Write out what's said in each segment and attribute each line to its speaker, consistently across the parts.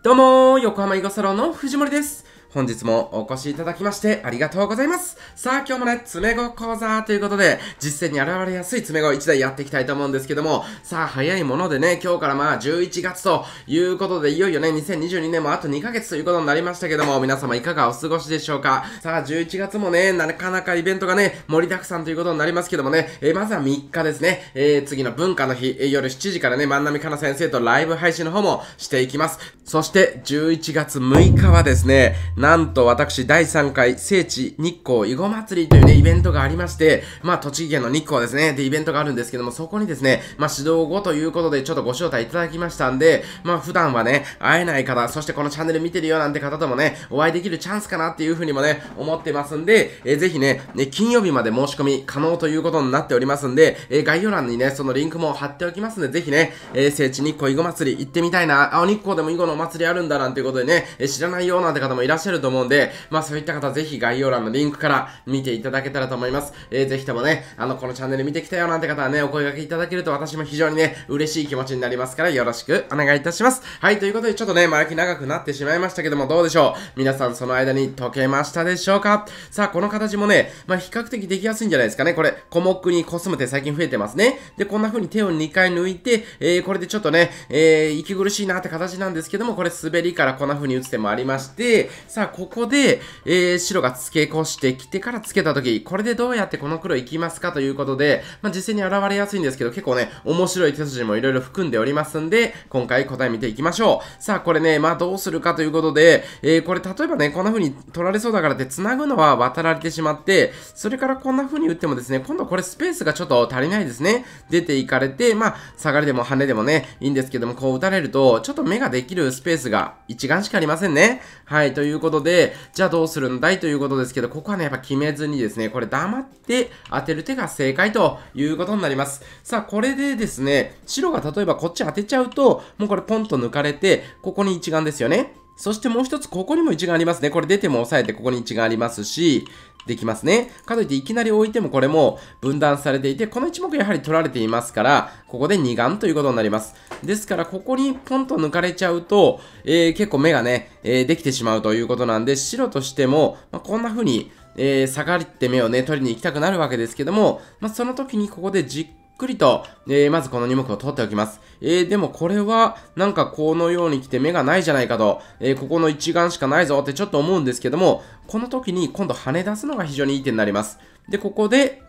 Speaker 1: どうも横浜イ碁サロンの藤森です。本日もお越しいただきましてありがとうございます。さあ、今日もね、詰め子講座ということで、実践に現れやすい詰め子1台やっていきたいと思うんですけども、さあ、早いものでね、今日からまあ11月ということで、いよいよね、2022年もあと2ヶ月ということになりましたけども、皆様いかがお過ごしでしょうか。さあ、11月もね、なかなかイベントがね、盛りだくさんということになりますけどもね、えー、まずは3日ですね、えー、次の文化の日、えー、夜7時からね、万波かな先生とライブ配信の方もしていきます。そして、11月6日はですね、なんと私第3回聖地日光囲碁祭りというね、イベントがありまして、まあ栃木県の日光ですね、でイベントがあるんですけども、そこにですね、まあ指導後ということでちょっとご招待いただきましたんで、まあ普段はね、会えない方、そしてこのチャンネル見てるよなんて方ともね、お会いできるチャンスかなっていうふうにもね、思ってますんで、えー、ぜひね、ね、金曜日まで申し込み可能ということになっておりますんで、えー、概要欄にね、そのリンクも貼っておきますんで、ぜひね、えー、聖地日光囲碁祭り行ってみたいな、青日光でも囲碁のお祭りあるんだなんていうことでね、え知らないよなんて方もいらっしゃしゃると思うんで、まあそういった方ぜひ概要欄のリンクから見ていただけたらと思います。えー、ぜひともね、あの、このチャンネル見てきたよなんて方はね、お声掛けいただけると私も非常にね、嬉しい気持ちになりますからよろしくお願いいたします。はい、ということでちょっとね、前置き長くなってしまいましたけども、どうでしょう皆さんその間に解けましたでしょうかさあ、この形もね、まあ比較的できやすいんじゃないですかね。これ、コモックにコスムって最近増えてますね。で、こんな風に手を2回抜いて、えー、これでちょっとね、えー、息苦しいなって形なんですけども、これ滑りからこんな風に打つ手もありまして、さあ、ここで、えー、白が付け越してきてから付けた時、これでどうやってこの黒いきますかということで、まあ、実際に現れやすいんですけど、結構ね、面白い手筋もいろいろ含んでおりますんで、今回答え見ていきましょう。さあ、これね、まあ、どうするかということで、えー、これ例えばね、こんな風に取られそうだからって繋ぐのは渡られてしまって、それからこんな風に打ってもですね、今度これスペースがちょっと足りないですね。出ていかれて、まあ、下がりでも跳ねでもね、いいんですけども、こう打たれると、ちょっと目ができるスペースが一眼しかありませんね。はい、ということことで、じゃあどうするんだいということですけど、ここはね、やっぱ決めずにですね、これ黙って当てる手が正解ということになります。さあ、これでですね、白が例えばこっち当てちゃうと、もうこれポンと抜かれて、ここに一眼ですよね。そしてもう一つ、ここにも位置がありますね。これ出ても押さえて、ここに位置がありますし、できますね。かといっていきなり置いてもこれも分断されていて、この1目やはり取られていますから、ここで2眼ということになります。ですから、ここにポンと抜かれちゃうと、えー、結構目がね、えー、できてしまうということなんで、白としても、まあ、こんな風に、えー、下がって目をね、取りに行きたくなるわけですけども、まあ、その時にここでじっくりと、えー、まずこの2目を取っておきます。えー、でもこれは、なんかこのように来て目がないじゃないかと、えー、ここの一眼しかないぞってちょっと思うんですけども、この時に今度跳ね出すのが非常にいい点になります。で、ここで、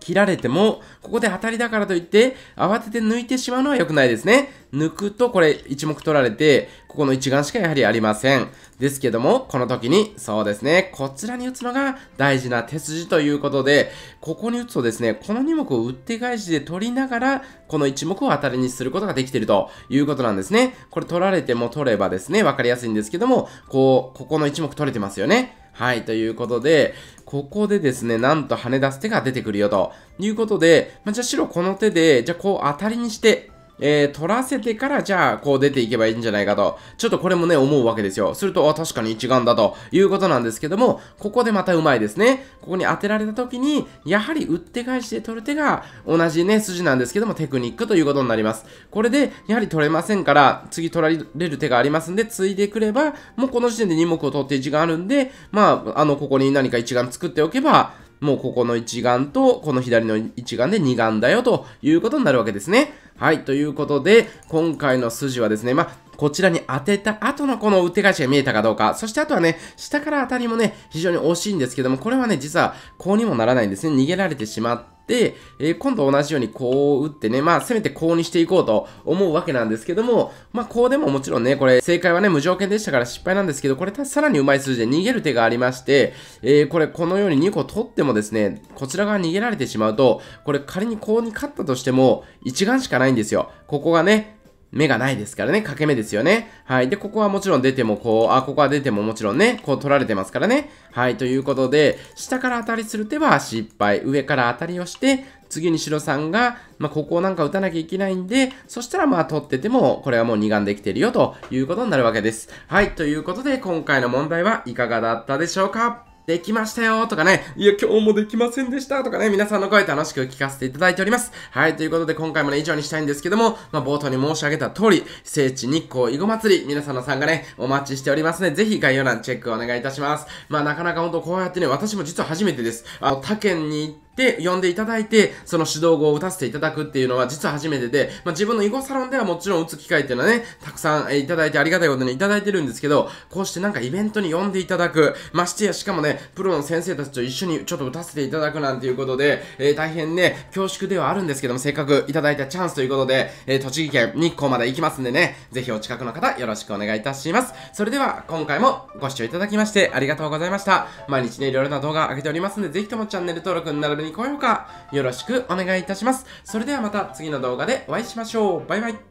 Speaker 1: 切られても、ここで当たりだからといって、慌てて抜いてしまうのは良くないですね。抜くと、これ、一目取られて、ここの一眼しかやはりありません。ですけども、この時に、そうですね、こちらに打つのが大事な手筋ということで、ここに打つとですね、この2目を打って返しで取りながら、この1目を当たりにすることができているということなんですね。これ取られても取ればですね、わかりやすいんですけども、こう、ここの1目取れてますよね。はい、ということで、ここでですね、なんと跳ね出す手が出てくるよということで、まあ、じゃあ白この手で、じゃあこう当たりにして、えー、取らせてから、じゃあ、こう出ていけばいいんじゃないかと、ちょっとこれもね、思うわけですよ。すると、あ、確かに一眼だということなんですけども、ここでまたうまいですね。ここに当てられた時に、やはり打って返して取る手が同じね、筋なんですけども、テクニックということになります。これで、やはり取れませんから、次取られる手がありますんで、ついでくれば、もうこの時点で2目を取って一眼あるんで、まあ、あの、ここに何か一眼作っておけば、もうここの一眼と、この左の一眼で二眼だよということになるわけですね。はい、ということで、今回の筋はですね、まあ、こちらに当てた後のこの打手返しが見えたかどうか。そしてあとはね、下から当たりもね、非常に惜しいんですけども、これはね、実は、こうにもならないんですね。逃げられてしまって、で、えー、今度同じようにこう打ってね、まあせめてこうにしていこうと思うわけなんですけども、まあこうでももちろんね、これ正解はね、無条件でしたから失敗なんですけど、これさらにうまい数字で逃げる手がありまして、えー、これこのように2個取ってもですね、こちら側逃げられてしまうと、これ仮にこうに勝ったとしても、1眼しかないんですよ。ここがね、目がないですからね、欠け目ですよね。はい。で、ここはもちろん出てもこう、あ、ここは出てももちろんね、こう取られてますからね。はい。ということで、下から当たりする手は失敗。上から当たりをして、次に白さんが、まあ、ここをなんか打たなきゃいけないんで、そしたらまあ取ってても、これはもう二眼できてるよということになるわけです。はい。ということで、今回の問題はいかがだったでしょうかできましたよとかね、いや、今日もできませんでしたとかね、皆さんの声楽しく聞かせていただいております。はい、ということで今回もね、以上にしたいんですけども、まあ、冒頭に申し上げた通り、聖地日光囲碁祭り、皆さんの参加ね、お待ちしておりますので、ぜひ概要欄チェックお願いいたします。まあ、なかなか本当こうやってね、私も実は初めてです。あの、他県に行って、で、呼んでいただいて、その指導語を打たせていただくっていうのは実は初めてで、まあ、自分の囲碁サロンではもちろん打つ機会っていうのはね、たくさんいただいてありがたいことにいただいてるんですけど、こうしてなんかイベントに呼んでいただく、ましてやしかもね、プロの先生たちと一緒にちょっと打たせていただくなんていうことで、えー、大変ね、恐縮ではあるんですけども、せっかくいただいたチャンスということで、えー、栃木県日光まで行きますんでね、ぜひお近くの方よろしくお願いいたします。それでは、今回もご視聴いただきましてありがとうございました。毎日ね、いろいろな動画上げておりますんで、ぜひともチャンネル登録並びに高評価よろしくお願いいたします。それではまた次の動画でお会いしましょう。バイバイ。